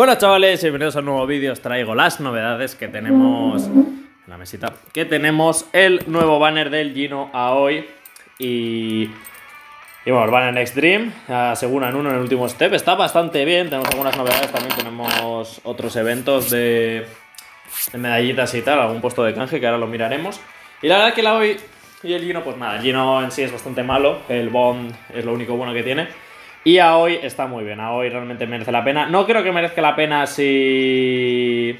Bueno chavales, bienvenidos a un nuevo vídeo, os traigo las novedades que tenemos en la mesita, que tenemos el nuevo banner del Gino a hoy y... Y bueno, el banner Next Dream, en uno en el último step, está bastante bien, tenemos algunas novedades, también tenemos otros eventos de, de medallitas y tal, algún puesto de canje que ahora lo miraremos. Y la verdad que la hoy y el Gino, pues nada, el Gino en sí es bastante malo, el Bond es lo único bueno que tiene. Y a hoy está muy bien, a hoy realmente merece la pena. No creo que merezca la pena si...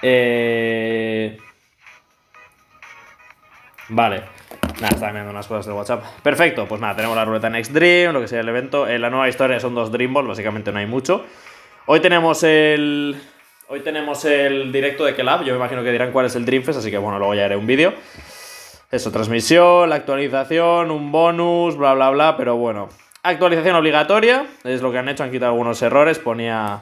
Eh, vale. Nada, estaba viendo unas cosas de WhatsApp. Perfecto, pues nada, tenemos la ruleta Next Dream, lo que sea el evento. Eh, la nueva historia son dos Dream Balls, básicamente no hay mucho. Hoy tenemos el... Hoy tenemos el directo de Kelab, yo me imagino que dirán cuál es el Dreamfest, así que bueno, luego ya haré un vídeo. Eso, transmisión, la actualización, un bonus, bla, bla, bla, pero bueno. Actualización obligatoria, es lo que han hecho, han quitado algunos errores, ponía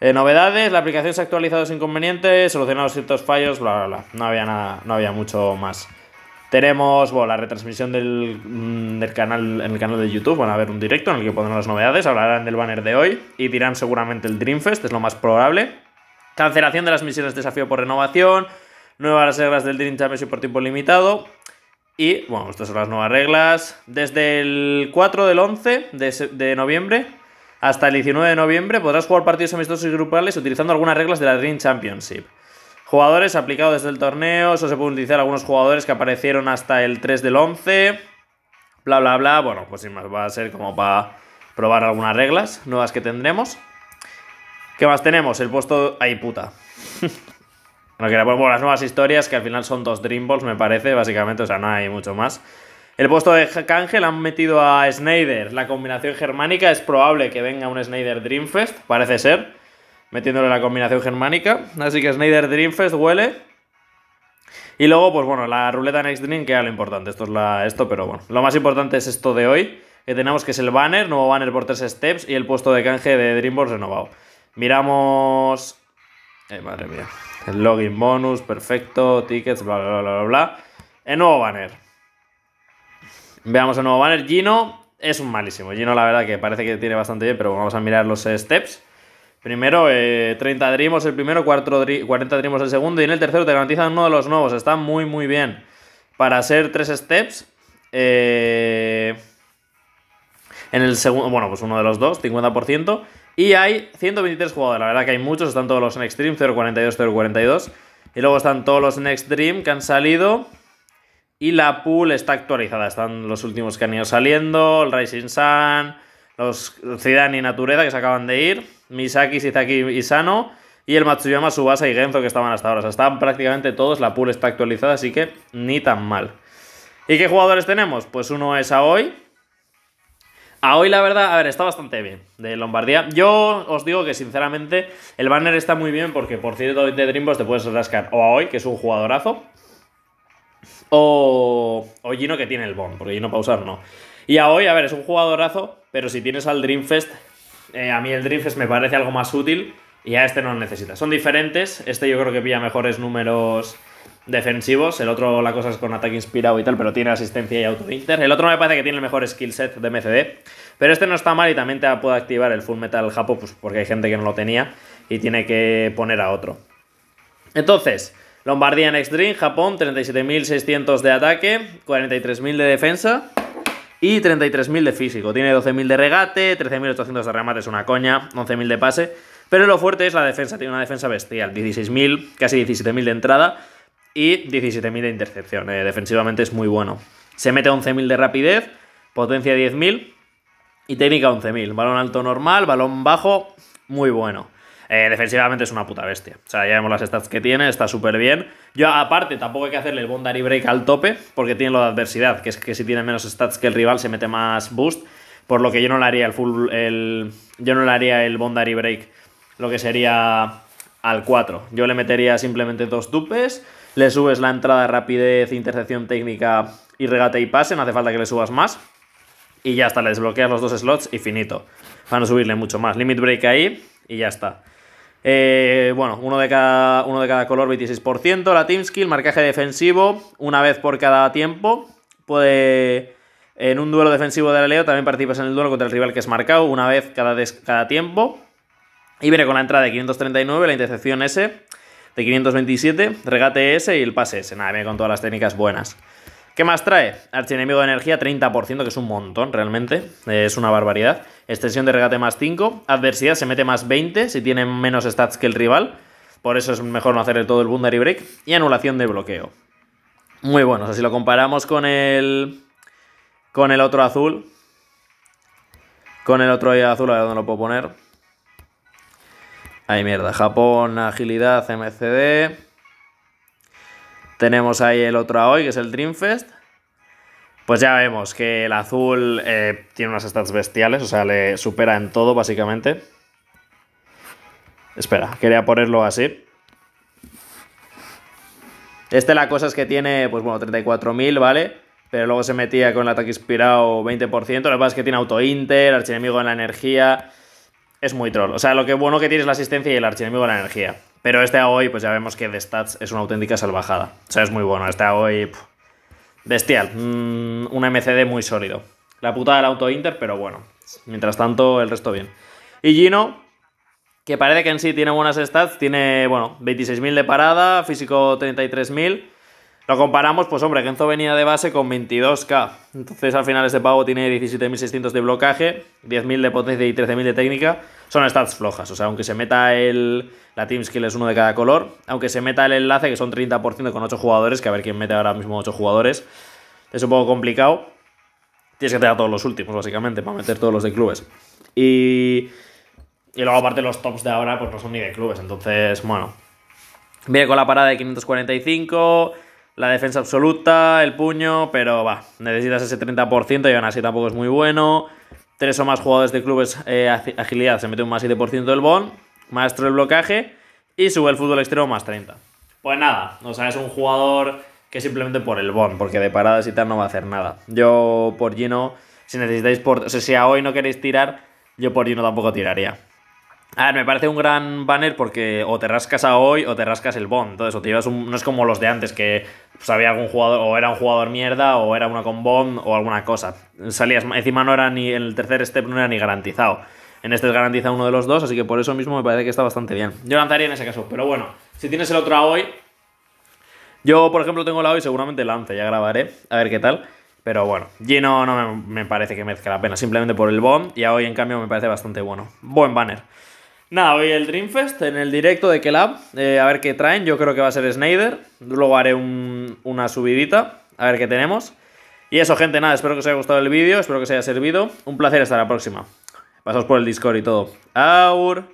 eh, novedades, la aplicación se ha actualizado sin inconvenientes, solucionado ciertos fallos, bla, bla, bla. No había nada, no había mucho más. Tenemos bueno, la retransmisión del, mm, del, canal, en el canal de YouTube. Van a ver un directo en el que pondrán las novedades, hablarán del banner de hoy y dirán seguramente el Dreamfest, es lo más probable. Cancelación de las misiones de desafío por renovación, nuevas reglas del Dream Championship por tiempo limitado. Y bueno, estas son las nuevas reglas. Desde el 4 del 11 de, noviembre hasta el 19 de noviembre podrás jugar partidos amistosos y grupales utilizando algunas reglas de la Dream Championship. Jugadores aplicados desde el torneo, eso se puede utilizar algunos jugadores que aparecieron hasta el 3 del 11, bla, bla, bla. Bueno, pues sin más, va a ser como para probar algunas reglas nuevas que tendremos. ¿Qué más tenemos? El puesto... ¡Ay, puta! bueno que bueno, las nuevas historias, que al final son dos Dream Balls, me parece, básicamente, o sea, no hay mucho más. El puesto de Kangel han metido a Snyder. La combinación germánica es probable que venga un Snyder Dreamfest, parece ser, metiéndole la combinación germánica. Así que Snyder Dreamfest huele. Y luego, pues bueno, la ruleta Next Dream, que era lo importante. Esto es la, esto, pero bueno. Lo más importante es esto de hoy, que tenemos que es el banner, nuevo banner por tres steps y el puesto de canje de Dream Balls renovado. Miramos. madre mía login bonus, perfecto, tickets, bla, bla, bla, bla, bla. El nuevo banner. Veamos el nuevo banner. Gino es un malísimo. Gino, la verdad, que parece que tiene bastante bien, pero vamos a mirar los steps. Primero, 30 eh, drimos, el primero, 40 drimos el segundo y en el tercero te garantizan uno de los nuevos. Está muy, muy bien. Para hacer tres steps, eh, en el segundo, bueno, pues uno de los dos, 50%. Y hay 123 jugadores, la verdad que hay muchos, están todos los next Dream, 042, 042. Y luego están todos los Next Dream que han salido. Y la pool está actualizada, están los últimos que han ido saliendo, el Rising Sun, los Zidane y Natureza que se acaban de ir, Misaki, Shizaki y Sano, y el Matsuyama, Subasa y Genzo que estaban hasta ahora. O sea, están prácticamente todos, la pool está actualizada, así que ni tan mal. ¿Y qué jugadores tenemos? Pues uno es Aoi, a hoy, la verdad, a ver, está bastante bien de Lombardía. Yo os digo que, sinceramente, el banner está muy bien porque, por cierto, de Dreambox te puedes rascar o a hoy, que es un jugadorazo, o, o Gino, que tiene el Bond, porque Gino Pausar no. Y a hoy, a ver, es un jugadorazo, pero si tienes al Dreamfest, eh, a mí el Dreamfest me parece algo más útil y a este no lo necesitas. Son diferentes, este yo creo que pilla mejores números defensivos. El otro, la cosa es con ataque inspirado y tal, pero tiene asistencia y auto Inter. El otro me parece que tiene el mejor skill set de MCD. Pero este no está mal y también te puede activar el Full Metal Japo, pues, porque hay gente que no lo tenía y tiene que poner a otro. Entonces, Lombardía Next Dream, Japón, 37.600 de ataque, 43.000 de defensa y 33.000 de físico. Tiene 12.000 de regate, 13.800 de remate, es una coña, 11.000 de pase. Pero lo fuerte es la defensa, tiene una defensa bestial, 16.000, casi 17.000 de entrada y 17.000 de intercepción. Eh, defensivamente es muy bueno. Se mete 11.000 de rapidez, potencia 10.000 y técnica 11.000. Balón alto normal, balón bajo, muy bueno. Eh, defensivamente es una puta bestia. O sea, ya vemos las stats que tiene, está súper bien. Yo, aparte, tampoco hay que hacerle el Bondary Break al tope, porque tiene lo de adversidad, que es que si tiene menos stats que el rival se mete más boost. Por lo que yo no le haría el full. El, yo no le haría el Bondary Break, lo que sería al 4. Yo le metería simplemente dos dupes le subes la entrada, rapidez, intercepción técnica y regate y pase, no hace falta que le subas más. Y ya está, le desbloqueas los dos slots y finito. Para no subirle mucho más. Limit break ahí y ya está. Eh, bueno, uno de, cada, uno de cada color, 26%. La team skill, marcaje defensivo, una vez por cada tiempo. Puede. En un duelo defensivo de la Leo también participas en el duelo contra el rival que es marcado, una vez cada, cada tiempo. Y viene con la entrada de 539, la intercepción S de 527, regate S y el pase S. Nada, viene con todas las técnicas buenas. ¿Qué más trae? enemigo de energía 30%, que es un montón realmente, eh, es una barbaridad. Extensión de regate más 5, adversidad se mete más 20 si tiene menos stats que el rival, por eso es mejor no hacerle todo el Bundary break, y anulación de bloqueo. Muy bueno, o sea, si lo comparamos con el con el otro azul, con el otro azul, a ver dónde lo puedo poner. Ahí mierda. Japón, agilidad, MCD. Tenemos ahí el otro a hoy, que es el Dreamfest. Pues ya vemos que el azul eh, tiene unas stats bestiales, o sea, le supera en todo, básicamente. Espera, quería ponerlo así. Este la cosa es que tiene, pues bueno, 34.000, ¿vale? Pero luego se metía con el ataque inspirado 20%. Lo que pasa es que tiene auto-inter, archienemigo en la energía es muy troll. O sea, lo que bueno que tiene es la asistencia y el archienemigo la energía. Pero este hoy, pues ya vemos que de stats es una auténtica salvajada. O sea, es muy bueno. Este hoy. Bestial. Mm, un MCD muy sólido. La puta del auto Inter, pero bueno. Mientras tanto, el resto bien. Y Gino, que parece que en sí tiene buenas stats, tiene, bueno, 26.000 de parada, físico 33.000. Lo comparamos, pues hombre, Genzo venía de base con 22k. Entonces al final este pavo tiene 17.600 de blocaje, 10.000 de potencia y 13.000 de técnica. Son stats flojas, o sea, aunque se meta el... La team skill es uno de cada color. Aunque se meta el enlace, que son 30% con 8 jugadores, que a ver quién mete ahora mismo 8 jugadores. Es un poco complicado. Tienes que tener todos los últimos, básicamente, para meter todos los de clubes. Y... Y luego aparte los tops de ahora, pues no son ni de clubes. Entonces, bueno. Viene con la parada de 545 la defensa absoluta, el puño, pero va, necesitas ese 30% y aún así tampoco es muy bueno. Tres o más jugadores de clubes eh, agilidad, se mete un más 7% del Bon, maestro del blocaje y sube el fútbol extremo más 30. Pues nada, o sea, es un jugador que simplemente por el Bon, porque de paradas y tal no va a hacer nada. Yo por Gino, si necesitáis por, o sea, si a hoy no queréis tirar, yo por Gino tampoco tiraría. A ver, me parece un gran banner porque o te rascas a hoy o te rascas el Bond. Entonces, te No es como los de antes que pues, había algún jugador, o era un jugador mierda, o era una con Bond, o alguna cosa. Salías, encima no era ni. El tercer step no era ni garantizado. En este es garantizado uno de los dos, así que por eso mismo me parece que está bastante bien. Yo lanzaría en ese caso, pero bueno, si tienes el otro a hoy. Yo, por ejemplo, tengo la hoy, seguramente lance, ya grabaré, a ver qué tal. Pero bueno, Gino no me, me parece que merezca la pena, simplemente por el Bond, y a hoy en cambio me parece bastante bueno. Buen banner. Nada, hoy el Dreamfest en el directo de Kelab. Eh, a ver qué traen. Yo creo que va a ser Snyder. Luego haré una subidita. A ver qué tenemos. Y eso, gente, nada. Espero que os haya gustado el vídeo. Espero que os haya servido. Un placer. Hasta la próxima. Pasaos por el Discord y todo. Aur.